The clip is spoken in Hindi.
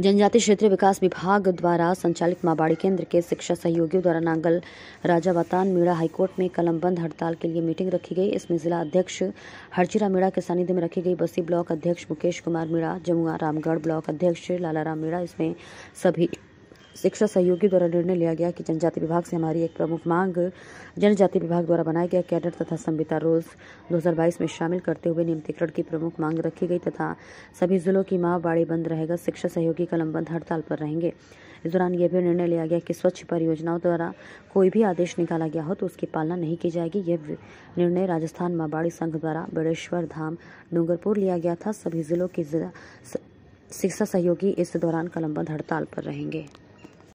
जनजाति क्षेत्रीय विकास विभाग द्वारा संचालित माबाड़ी केंद्र के शिक्षा सहयोगियों द्वारा नांगल राजावतान मीणा हाईकोर्ट में कलमबंद हड़ताल के लिए मीटिंग रखी गई इसमें जिला अध्यक्ष हरचिरा मीणा के सानिध्य में रखी गई बसी ब्लॉक अध्यक्ष मुकेश कुमार मीणा जमुआ रामगढ़ ब्लॉक अध्यक्ष लालाराम मीणा इसमें सभी शिक्षा सहयोगी द्वारा निर्णय लिया गया कि जनजाति विभाग से हमारी एक प्रमुख मांग जनजाति विभाग द्वारा बनाया गया कैडर तथा संविता रोज 2022 में शामिल करते हुए नियमितकरण की प्रमुख मांग रखी गई तथा सभी जिलों की माँ बाड़ी बंद रहेगा शिक्षा सहयोगी कलमबंद हड़ताल पर रहेंगे इस दौरान यह भी निर्णय लिया गया कि स्वच्छ परियोजनाओं द्वारा कोई भी आदेश निकाला गया हो तो उसकी पालना नहीं की जाएगी यह निर्णय राजस्थान माबाड़ी संघ द्वारा बड़ेश्वर धाम डूंगरपुर लिया गया था सभी जिलों के जिला शिक्षा सहयोगी इस दौरान कलमबंद हड़ताल पर रहेंगे